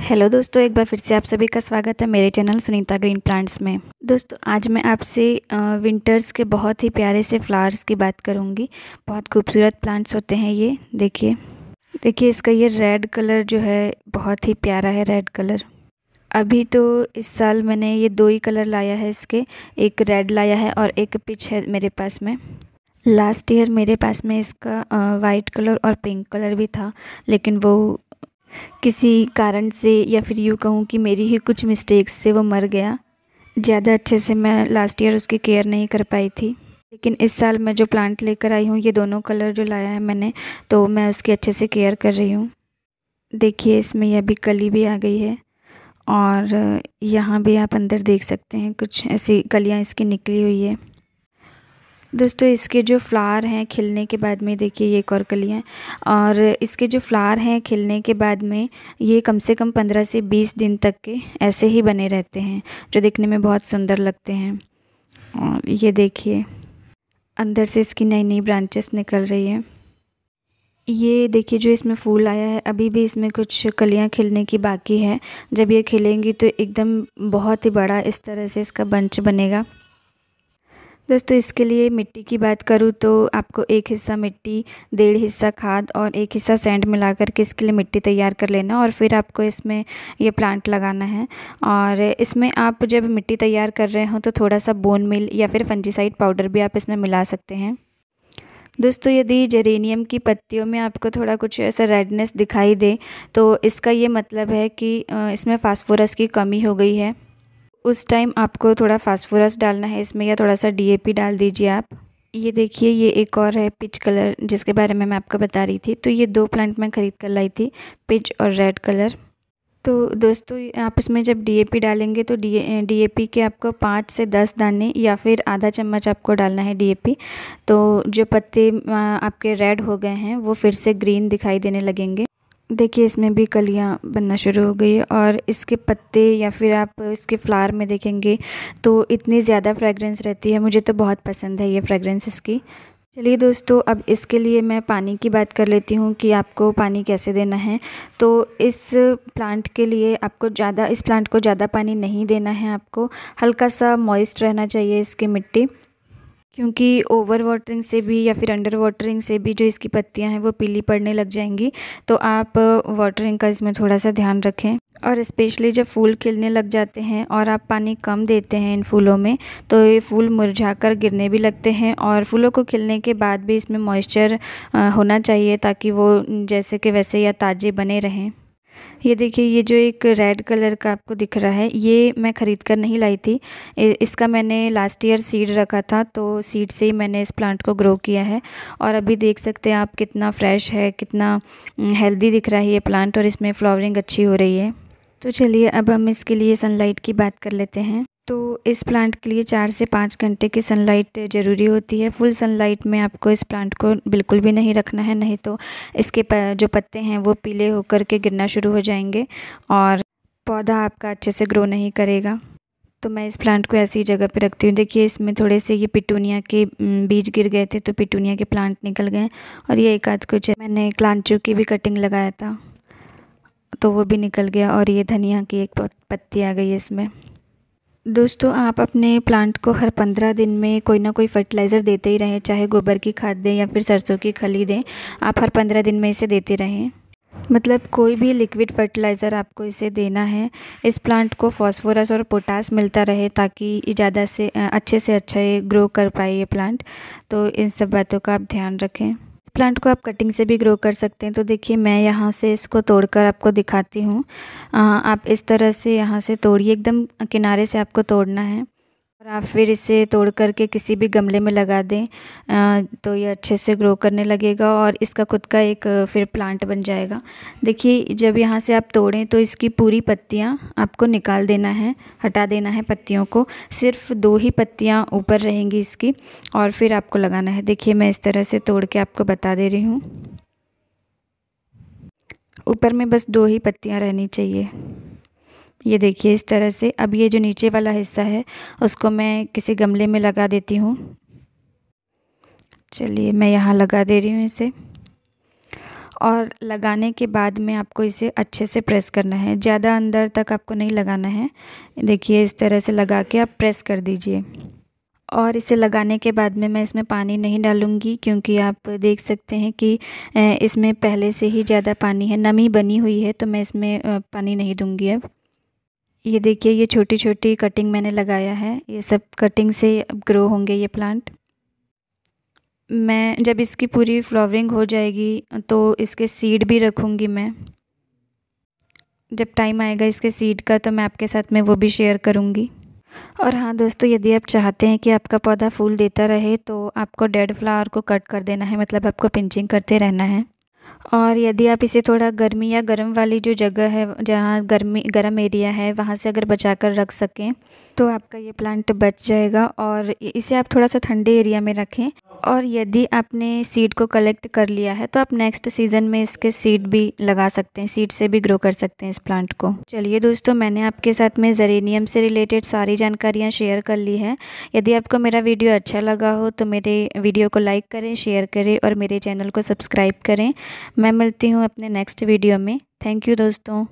hello दोस्तों एक बार फिर से आप सभी का स्वागत है मेरे चैनल सुनीता ग्रीन प्लांट्स में दोस्तों आज मैं आपसे विंटर्स के बहुत ही प्यारे से फ्लावर्स की बात करूंगी बहुत खूबसूरत प्लांट्स होते हैं ये देखिए देखिए इसका ये रेड कलर जो है बहुत ही प्यारा है रेड कलर अभी तो इस साल मैंने ये दो ही कलर लाया है इसके एक रेड लाया है और एक पिच है मेरे पास में लास्ट ईयर मेरे पास में इसका वाइट कलर और पिंक कलर भी था लेकिन वो किसी कारण से या फिर यूँ कहूँ कि मेरी ही कुछ मिस्टेक्स से वो मर गया ज़्यादा अच्छे से मैं लास्ट ईयर उसकी केयर नहीं कर पाई थी लेकिन इस साल मैं जो प्लांट लेकर आई हूँ ये दोनों कलर जो लाया है मैंने तो मैं उसकी अच्छे से केयर कर रही हूँ देखिए इसमें यह भी कली भी आ गई है और यहाँ भी आप अंदर देख सकते हैं कुछ ऐसी कलियाँ इसकी निकली हुई है दोस्तों इसके जो फ्लावर हैं खिलने के बाद में देखिए ये एक और कलियाँ और इसके जो फ्लावर हैं खिलने के बाद में ये कम से कम पंद्रह से बीस दिन तक के ऐसे ही बने रहते हैं जो देखने में बहुत सुंदर लगते हैं और ये देखिए अंदर से इसकी नई नई ब्रांचेस निकल रही है ये देखिए जो इसमें फूल आया है अभी भी इसमें कुछ कलियाँ खिलने की बाकी है जब ये खिलेंगी तो एकदम बहुत ही बड़ा इस तरह से इसका बंच बनेगा दोस्तों इसके लिए मिट्टी की बात करूँ तो आपको एक हिस्सा मिट्टी डेढ़ हिस्सा खाद और एक हिस्सा सेंड मिला करके इसके लिए मिट्टी तैयार कर लेना और फिर आपको इसमें ये प्लांट लगाना है और इसमें आप जब मिट्टी तैयार कर रहे हो तो थोड़ा सा बोन मिल या फिर फंजीसाइड पाउडर भी आप इसमें मिला सकते हैं दोस्तों यदि जेरेनियम की पत्तियों में आपको थोड़ा कुछ ऐसा रेडनेस दिखाई दे तो इसका ये मतलब है कि इसमें फास्फोरस की कमी हो गई है उस टाइम आपको थोड़ा फास्फोरस डालना है इसमें या थोड़ा सा डीएपी डाल दीजिए आप ये देखिए ये एक और है पिच कलर जिसके बारे में मैं आपको बता रही थी तो ये दो प्लांट मैं ख़रीद कर लाई थी पिच और रेड कलर तो दोस्तों आप इसमें जब डीएपी डालेंगे तो डी डीएपी के आपको पाँच से दस दाने या फिर आधा चम्मच आपको डालना है डीएपी तो जो पत्ते आपके रेड हो गए हैं वो फिर से ग्रीन दिखाई देने लगेंगे देखिए इसमें भी कलियाँ बनना शुरू हो गई है और इसके पत्ते या फिर आप इसके फ्लावर में देखेंगे तो इतनी ज़्यादा फ्रेगरेंस रहती है मुझे तो बहुत पसंद है ये फ्रेगरेंस इसकी चलिए दोस्तों अब इसके लिए मैं पानी की बात कर लेती हूँ कि आपको पानी कैसे देना है तो इस प्लांट के लिए आपको ज़्यादा इस प्लांट को ज़्यादा पानी नहीं देना है आपको हल्का सा मॉइस्ट रहना चाहिए इसकी मिट्टी क्योंकि ओवर वाटरिंग से भी या फिर अंडर वाटरिंग से भी जो इसकी पत्तियां हैं वो पीली पड़ने लग जाएंगी तो आप वाटरिंग का इसमें थोड़ा सा ध्यान रखें और स्पेशली जब फूल खिलने लग जाते हैं और आप पानी कम देते हैं इन फूलों में तो ये फूल मुरझा कर गिरने भी लगते हैं और फूलों को खिलने के बाद भी इसमें मॉइस्चर होना चाहिए ताकि वो जैसे कि वैसे या ताज़े बने रहें ये देखिए ये जो एक रेड कलर का आपको दिख रहा है ये मैं ख़रीद कर नहीं लाई थी इसका मैंने लास्ट ईयर सीड रखा था तो सीड से ही मैंने इस प्लांट को ग्रो किया है और अभी देख सकते हैं आप कितना फ्रेश है कितना हेल्दी दिख रहा है ये प्लांट और इसमें फ्लावरिंग अच्छी हो रही है तो चलिए अब हम इसके लिए सनलाइट की बात कर लेते हैं तो इस प्लांट के लिए चार से पाँच घंटे की सनलाइट ज़रूरी होती है फुल सनलाइट में आपको इस प्लांट को बिल्कुल भी नहीं रखना है नहीं तो इसके जो पत्ते हैं वो पीले होकर के गिरना शुरू हो जाएंगे और पौधा आपका अच्छे से ग्रो नहीं करेगा तो मैं इस प्लांट को ऐसी जगह पर रखती हूँ देखिए इसमें थोड़े से ये पिटूनिया के बीज गिर गए थे तो पिटूनिया के प्लांट निकल गए और ये एक आध कुछ मैंने क्लांचू की भी कटिंग लगाया था तो वो भी निकल गया और ये धनिया की एक पत्ती आ गई इसमें दोस्तों आप अपने प्लांट को हर पंद्रह दिन में कोई ना कोई फर्टिलाइज़र देते ही रहें चाहे गोबर की खाद दें या फिर सरसों की खली दें आप हर पंद्रह दिन में इसे देते रहें मतलब कोई भी लिक्विड फर्टिलाइज़र आपको इसे देना है इस प्लांट को फास्फोरस और पोटास मिलता रहे ताकि ज़्यादा से अच्छे से अच्छा ये ग्रो कर पाए ये प्लांट तो इन सब बातों का आप ध्यान रखें प्लांट को आप कटिंग से भी ग्रो कर सकते हैं तो देखिए मैं यहाँ से इसको तोड़कर आपको दिखाती हूँ आप इस तरह से यहाँ से तोड़िए एकदम किनारे से आपको तोड़ना है और आप फिर इसे तोड़ करके किसी भी गमले में लगा दें तो ये अच्छे से ग्रो करने लगेगा और इसका खुद का एक फिर प्लांट बन जाएगा देखिए जब यहाँ से आप तोड़ें तो इसकी पूरी पत्तियाँ आपको निकाल देना है हटा देना है पत्तियों को सिर्फ दो ही पत्तियाँ ऊपर रहेंगी इसकी और फिर आपको लगाना है देखिए मैं इस तरह से तोड़ के आपको बता दे रही हूँ ऊपर में बस दो ही पत्तियाँ रहनी चाहिए ये देखिए इस तरह से अब ये जो नीचे वाला हिस्सा है उसको मैं किसी गमले में लगा देती हूँ चलिए मैं यहाँ लगा दे रही हूँ इसे और लगाने के बाद में आपको इसे अच्छे से प्रेस करना है ज़्यादा अंदर तक आपको नहीं लगाना है देखिए इस तरह से लगा के आप प्रेस कर दीजिए और इसे लगाने के बाद में मैं इसमें पानी नहीं डालूंगी क्योंकि आप देख सकते हैं कि इसमें पहले से ही ज़्यादा पानी है नमी बनी हुई है तो मैं इसमें पानी नहीं दूंगी अब ये देखिए ये छोटी छोटी कटिंग मैंने लगाया है ये सब कटिंग से अब ग्रो होंगे ये प्लांट मैं जब इसकी पूरी फ्लावरिंग हो जाएगी तो इसके सीड भी रखूँगी मैं जब टाइम आएगा इसके सीड का तो मैं आपके साथ में वो भी शेयर करूँगी और हाँ दोस्तों यदि आप चाहते हैं कि आपका पौधा फूल देता रहे तो आपको डेड फ्लावर को कट कर देना है मतलब आपको पिंचिंग करते रहना है और यदि आप इसे थोड़ा गर्मी या गर्म वाली जो जगह है जहाँ गर्मी गर्म एरिया है वहाँ से अगर बचा कर रख सकें तो आपका ये प्लांट बच जाएगा और इसे आप थोड़ा सा ठंडे एरिया में रखें और यदि आपने सीड को कलेक्ट कर लिया है तो आप नेक्स्ट सीज़न में इसके सीड भी लगा सकते हैं सीड से भी ग्रो कर सकते हैं इस प्लांट को चलिए दोस्तों मैंने आपके साथ में जरेनियम से रिलेटेड सारी जानकारियाँ शेयर कर ली है यदि आपको मेरा वीडियो अच्छा लगा हो तो मेरे वीडियो को लाइक करें शेयर करें और मेरे चैनल को सब्सक्राइब करें मैं मिलती हूँ अपने नेक्स्ट वीडियो में थैंक यू दोस्तों